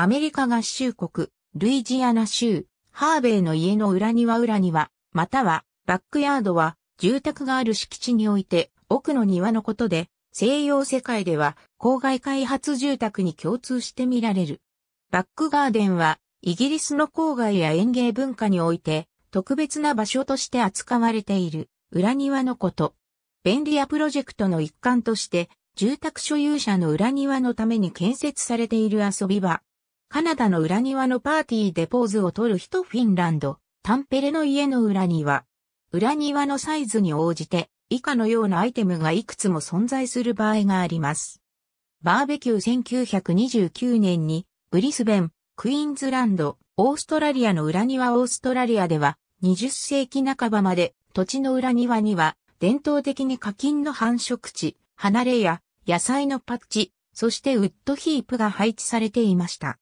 アメリカ合衆国、ルイジアナ州、ハーベイの家の裏庭裏庭、または、バックヤードは、住宅がある敷地において、奥の庭のことで、西洋世界では、郊外開発住宅に共通して見られる。バックガーデンは、イギリスの郊外や園芸文化において、特別な場所として扱われている、裏庭のこと。便利屋プロジェクトの一環として、住宅所有者の裏庭のために建設されている遊び場、カナダの裏庭のパーティーでポーズを取る人フィンランド、タンペレの家の裏庭。裏庭のサイズに応じて以下のようなアイテムがいくつも存在する場合があります。バーベキュー1929年にブリスベン、クイーンズランド、オーストラリアの裏庭オーストラリアでは20世紀半ばまで土地の裏庭には伝統的に課金の繁殖地、離れや野菜のパッチ、そしてウッドヒープが配置されていました。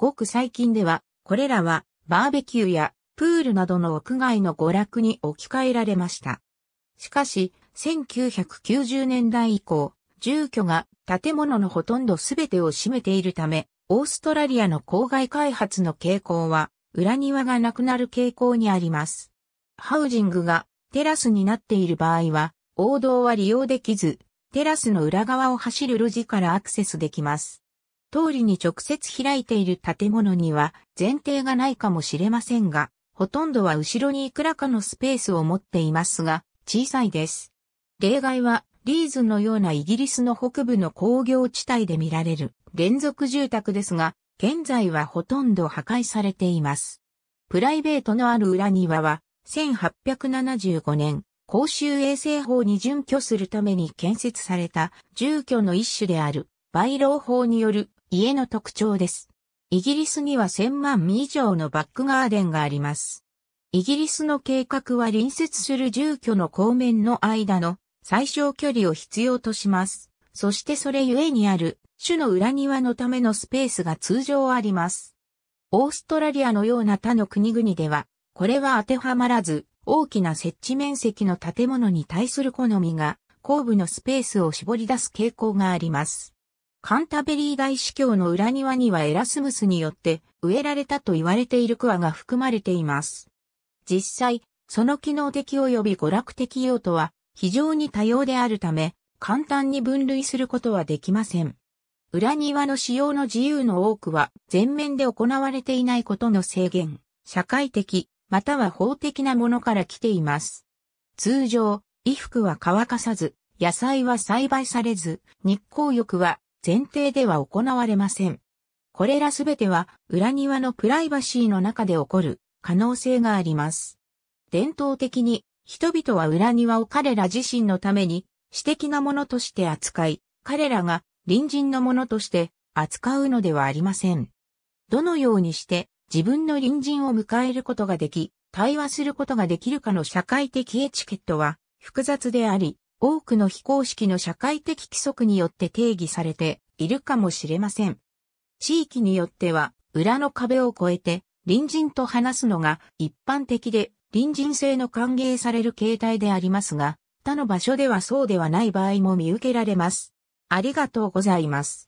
ごく最近では、これらはバーベキューやプールなどの屋外の娯楽に置き換えられました。しかし、1990年代以降、住居が建物のほとんど全てを占めているため、オーストラリアの郊外開発の傾向は、裏庭がなくなる傾向にあります。ハウジングがテラスになっている場合は、王道は利用できず、テラスの裏側を走る路地からアクセスできます。通りに直接開いている建物には前提がないかもしれませんが、ほとんどは後ろにいくらかのスペースを持っていますが、小さいです。例外は、リーズのようなイギリスの北部の工業地帯で見られる連続住宅ですが、現在はほとんど破壊されています。プライベートのある裏庭は、1875年、公衆衛生法に準拠するために建設された住居の一種である、バイロー法による家の特徴です。イギリスには1000万以上のバックガーデンがあります。イギリスの計画は隣接する住居の公面の間の最小距離を必要とします。そしてそれゆえにある種の裏庭のためのスペースが通常あります。オーストラリアのような他の国々では、これは当てはまらず、大きな設置面積の建物に対する好みが、後部のスペースを絞り出す傾向があります。カンタベリー大司教の裏庭にはエラスムスによって植えられたと言われているクワが含まれています。実際、その機能的及び娯楽的用途は非常に多様であるため、簡単に分類することはできません。裏庭の使用の自由の多くは全面で行われていないことの制限、社会的、または法的なものから来ています。通常、衣服は乾かさず、野菜は栽培されず、日光浴は前提では行われません。これらすべては裏庭のプライバシーの中で起こる可能性があります。伝統的に人々は裏庭を彼ら自身のために私的なものとして扱い、彼らが隣人のものとして扱うのではありません。どのようにして自分の隣人を迎えることができ、対話することができるかの社会的エチケットは複雑であり、多くの非公式の社会的規則によって定義されているかもしれません。地域によっては、裏の壁を越えて、隣人と話すのが一般的で、隣人性の歓迎される形態でありますが、他の場所ではそうではない場合も見受けられます。ありがとうございます。